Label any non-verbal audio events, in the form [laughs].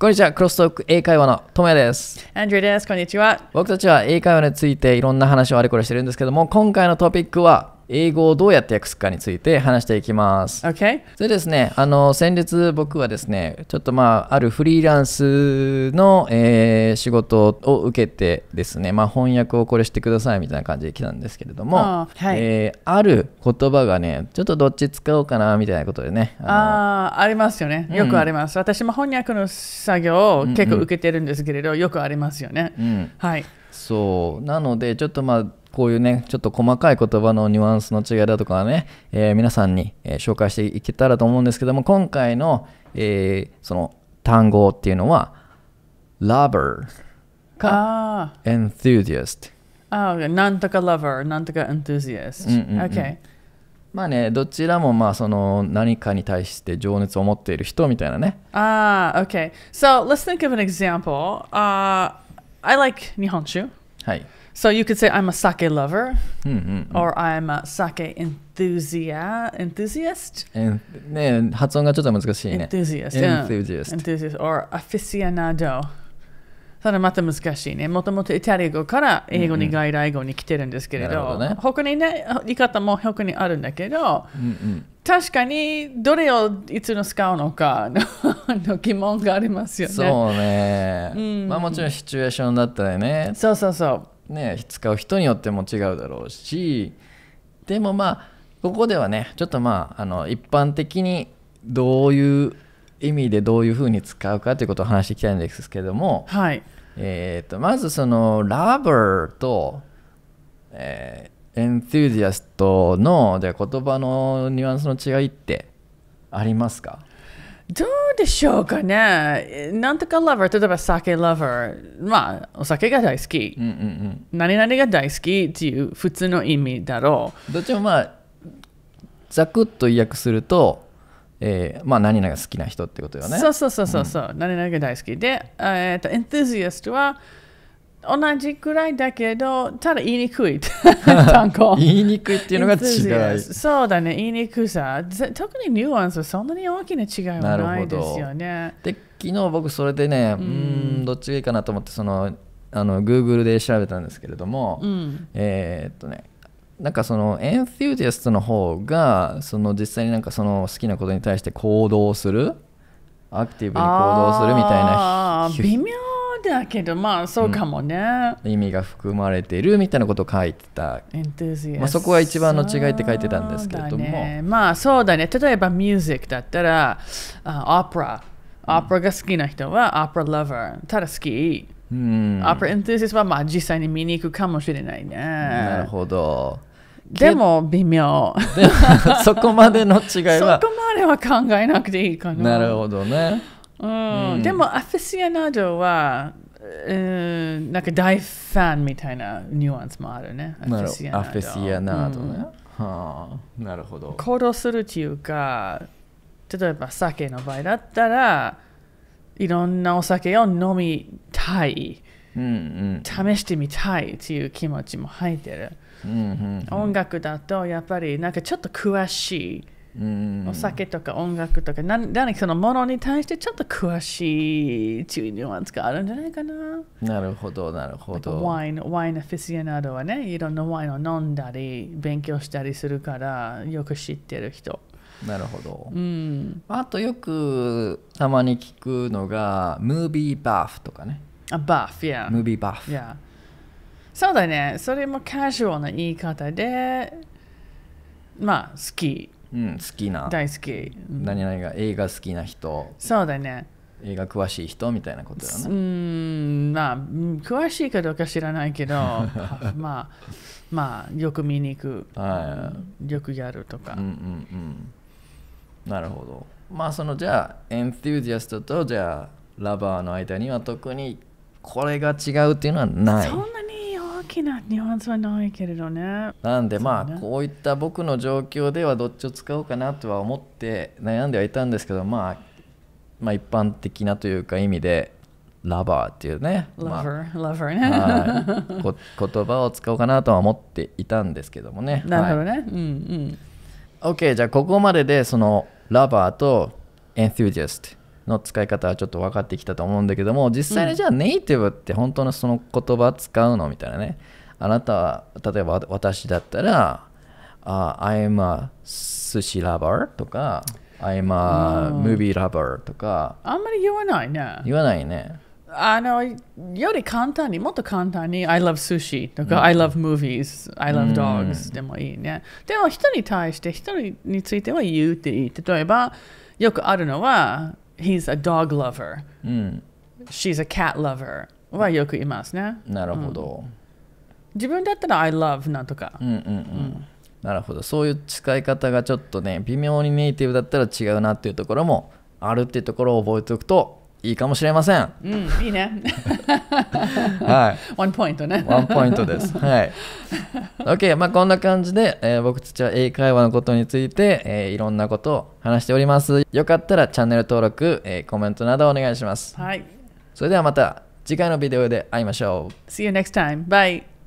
こんにちは、クロストーク英会話のトもヤです。アンジュです、こんにちは。僕たちは英会話についていろんな話をあれこれしてるんですけども、今回のトピックは英語をどうやって訳すかについて話していきます。Okay. それですね、あの先日僕はですね、ちょっとまああるフリーランスの、えー、仕事を受けてですね、まあ、翻訳をこれしてくださいみたいな感じで来たんですけれども、あ,、はい、えー、ある言葉がね、ちょっとどっち使おうかなみたいなことでね。ああありますよね。よくあります。うん、私も翻訳の作業を結構受けてるんですけれど、うんうん、よくありますよね。うん、はい。そうなのでちょっとまあこういうね、ちょっと細かい言葉のニュアンスの違いだとかね、えー、皆さんに、え紹介していけたらと思うんですけども、今回の、えー、その単語っていうのは、lover か enthusiast。ああ、なんとか lover、なんとか enthusiast。うん okay. まあね、どちらもまあその何かに対して情熱を持っている人みたいなね。ああ、o k So let's think of an example.、Uh, I like 日本酒。はい。So you could say I'm a sake lover, or I'm a sake enthusiast. Enthusiast. En, ね、発音がちょっと難しいね。Enthusiast. Enthusiast. Or aficionado. それまた難しいね。もともとイタリア語から英語に外来語に来てるんですけれど、他にね、言い方も他にあるんだけど、うんうん、確かにどれをいつの使うのか [laughs] の疑問がありますよね。そうね。うん、まあもちろんシチュエーションだったらね。そうそうそう。ね、使う人によっても違うだろうしでもまあここではねちょっとまああの一般的にどういう意味でどういうふうに使うかということを話していきたいんですけども、はい、えーと、まずそのラバーと、えー、エンテューアストので言葉のニュアンスの違いってありますかどうでしょうかね。なんとか lover、例えば酒 lover、まあ、お酒が大好き、うんうんうん、何々が大好きっていう普通の意味だろう。どっちもまあ、ざくっと訳すると、えー、まあ何々が好きな人ってことよね。そうそうそうそう、うん、何々が大好きで、えー、っと、エン t h u s i a は、同じくらいだけど、ただ言いにくい [laughs] 単語。言いにくいっていうのが違い。そうだね、言いにくさ。特にニュアンスはそんなに大きな違いはないですよね。で、昨日僕それでね、うん、うんどっちがいいかなと思って、その、あの、Google で調べたんですけれども、うん、えっとね、なんかそのエンフュージアストの方がその実際になんかその好きなことに対して行動するアクティブに行動するみたいな微妙だけどまあそうかもね、うん、意味が含まれてるみたいなことを書いてた、まあ、そこは一番の違いって書いてたんですけれども、ね、まあそうだね例えばミュージックだったらオペラオペラが好きな人はオペララバーただ好きうん、オペラエンテゥーシスはまあ実際に見に行くかもしれないね。なるほど。でも微妙。そこまでの違いは。[laughs] そこまでは考えなくていいかな。なるほどね。うんでもアフィシアナドは、うん、なんか大ファンみたいなニュアンスもあるね。アフィシアナドフシアドね、はあ。なるほど。行動するっていうか、例えば酒の場合だったら、いろんなお酒を飲みたい。うんうん、試してみたいっていう気持ちも入ってる、うんうん、音楽だとやっぱりなんかちょっと詳しいお酒とか音楽とか何何そのものに対してちょっと詳しい注意ニュアンスがあるんじゃないかな。なるほど、なるほど。ワイン、ワインアフィシアナードはね、いろんなワインを飲んだり、勉強したりするから、よく知ってる人。なるほど、うん、あとよくたまに聞くのがムービーバフとかねあバーフ yeah ムービーバフ yeah そうだねそれもカジュアルな言い方でまあ好きうん、好きな大好き、うん、何々が映画好きな人そうだね映画詳しい人みたいなことだねうんまあ詳しいかどうか知らないけど [laughs] まあまあよく見に行く、はい、よくやるとか、うんうんうん、なるほどまあそのじゃあエンテュージアストとじゃあラバーの間には特にこれが違うっていうのはないそんなにきなニュアンスはないけれどねなんでまあ、こういった僕の状況ではどっちを使おうかなとは思って悩んではいたんですけど、まあ、まあ一般的なというか意味でラバーっていうね、まあ、ね、[laughs] 言葉を使おうかなとは思っていたんですけどもねなるほどね、はい、うんうん OK じゃあここまででそのラバーとエン t h u s i a の使い方はちょっと分かってきたと思うんだけども実際にじゃあネイティブって本当のその言葉使うのみたいなねあなたは例えば私だったら「uh, I'm a s u s h lover」とか「I'm a movie lover」とかあんまり言わないね言わないねあのより簡単にもっと簡単に「I love sushi」とか、うん、I love movies」「I love dogs」でもいいね、でも人に対して人については言うっていい例えばよくあるのは he's a dog lover、うん、she's a cat lover はよく言いますね。なるほど。うん、自分だったら I love なんとか。うんうんうん。うんなるほどそういう使い方がちょっとね微妙にネイティブだったら違うなっていうところもあるっていうところを覚えておくといいかもしれません。うん、いいね。[laughs] はい。ワンポイントね。ワンポイントです。[laughs] はい。OK、まあこんな感じで、えー、僕たちは英会話のことについて、えー、いろんなことを話しております。よかったらチャンネル登録、えー、コメントなどお願いします。はい。それではまた次回のビデオで会いましょう。See you next time. Bye.